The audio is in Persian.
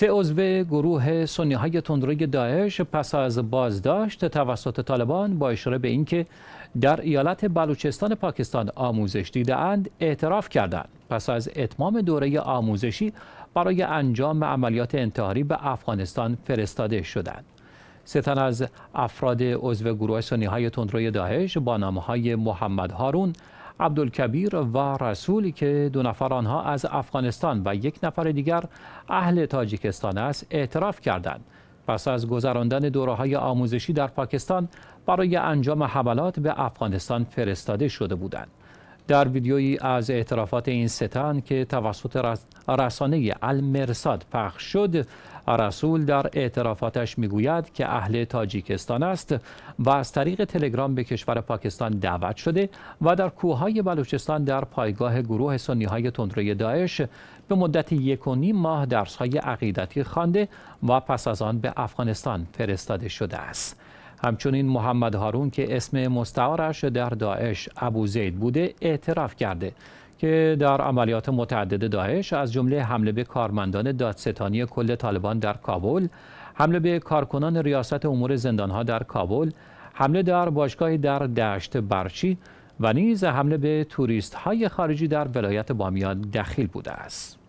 سه عضو گروه سنی های تندروی داعش پس از بازداشت توسط طالبان با اشاره به اینکه در ایالت بلوچستان پاکستان آموزش دیدهاند اعتراف کردند پس از اتمام دوره آموزشی برای انجام عملیات انتحاری به افغانستان فرستاده شدند سه تن از افراد عضو گروه سنی های تندروی داعش با نام های محمد هارون عبدالکبیر و رسولی که دو نفر آنها از افغانستان و یک نفر دیگر اهل تاجیکستان است اعتراف کردند پس از گذراندن دوره‌های آموزشی در پاکستان برای انجام حملات به افغانستان فرستاده شده بودند در ویدیویی از اعترافات این ستان که توسط رسانه المرساد پخش شد رسول در اعترافاتش میگوید که اهل تاجیکستان است و از طریق تلگرام به کشور پاکستان دعوت شده و در کوههای بلوچستان در پایگاه گروه سنی های تندروی داعش به مدت یک و نیم ماه درسهای عقیدتی خوانده و پس از آن به افغانستان فرستاده شده است. همچنین محمد هارون که اسم مستعارش در داعش ابو زید بوده اعتراف کرده که در عملیات متعدد داعش از جمله حمله به کارمندان دادستانی کل طالبان در کابل حمله به کارکنان ریاست امور زندانها در کابل حمله در باشگاهی در دشت برچی و نیز حمله به توریست های خارجی در ولایت بامیان دخیل بوده است